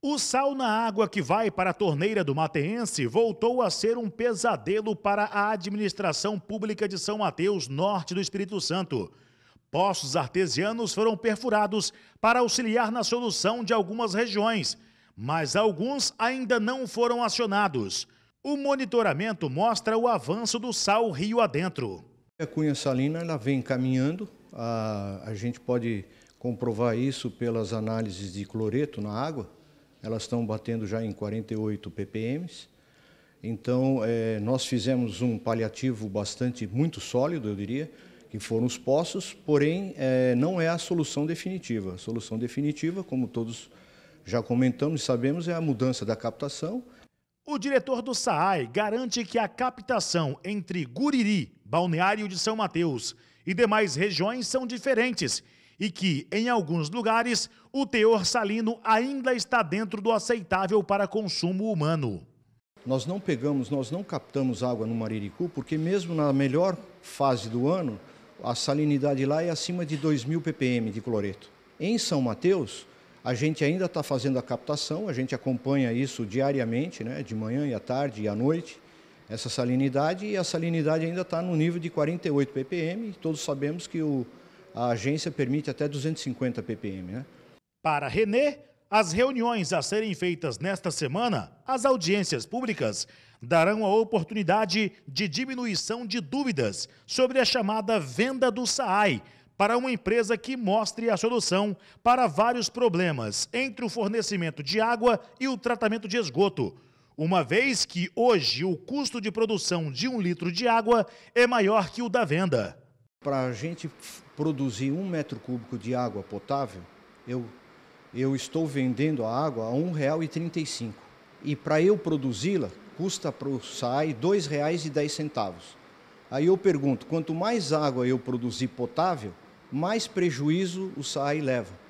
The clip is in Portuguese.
O sal na água que vai para a torneira do Mateense voltou a ser um pesadelo para a administração pública de São Mateus, norte do Espírito Santo. Poços artesianos foram perfurados para auxiliar na solução de algumas regiões, mas alguns ainda não foram acionados. O monitoramento mostra o avanço do sal rio adentro. A cunha salina ela vem caminhando, a, a gente pode comprovar isso pelas análises de cloreto na água, elas estão batendo já em 48 ppm. Então, é, nós fizemos um paliativo bastante, muito sólido, eu diria, que foram os poços, porém, é, não é a solução definitiva. A solução definitiva, como todos já comentamos e sabemos, é a mudança da captação. O diretor do SAAI garante que a captação entre Guriri, Balneário de São Mateus e demais regiões são diferentes e que, em alguns lugares, o teor salino ainda está dentro do aceitável para consumo humano. Nós não pegamos, nós não captamos água no Mariricu, porque mesmo na melhor fase do ano, a salinidade lá é acima de mil ppm de cloreto. Em São Mateus, a gente ainda está fazendo a captação, a gente acompanha isso diariamente, né, de manhã e à tarde e à noite, essa salinidade, e a salinidade ainda está no nível de 48 ppm, todos sabemos que o, a agência permite até 250 ppm. Né? Para Renê, as reuniões a serem feitas nesta semana, as audiências públicas, darão a oportunidade de diminuição de dúvidas sobre a chamada venda do SAAI para uma empresa que mostre a solução para vários problemas entre o fornecimento de água e o tratamento de esgoto. Uma vez que hoje o custo de produção de um litro de água é maior que o da venda. Para a gente produzir um metro cúbico de água potável, eu, eu estou vendendo a água a R$ 1,35. E para eu produzi-la, custa para o SAI R$ 2,10. Aí eu pergunto, quanto mais água eu produzir potável, mais prejuízo o SAI leva.